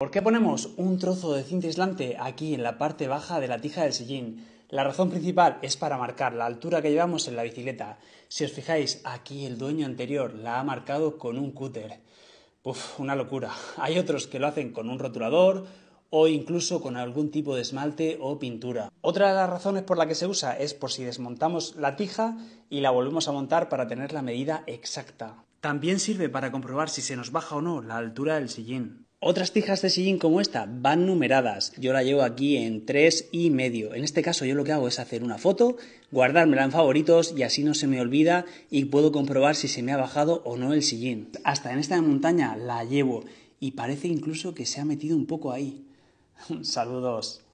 ¿Por qué ponemos un trozo de cinta aislante aquí en la parte baja de la tija del sillín? La razón principal es para marcar la altura que llevamos en la bicicleta. Si os fijáis, aquí el dueño anterior la ha marcado con un cúter. Uf, una locura. Hay otros que lo hacen con un rotulador o incluso con algún tipo de esmalte o pintura. Otra de las razones por la que se usa es por si desmontamos la tija y la volvemos a montar para tener la medida exacta. También sirve para comprobar si se nos baja o no la altura del sillín. Otras tijas de sillín como esta van numeradas. Yo la llevo aquí en 3 y medio. En este caso yo lo que hago es hacer una foto, guardármela en favoritos y así no se me olvida y puedo comprobar si se me ha bajado o no el sillín. Hasta en esta montaña la llevo y parece incluso que se ha metido un poco ahí. Saludos.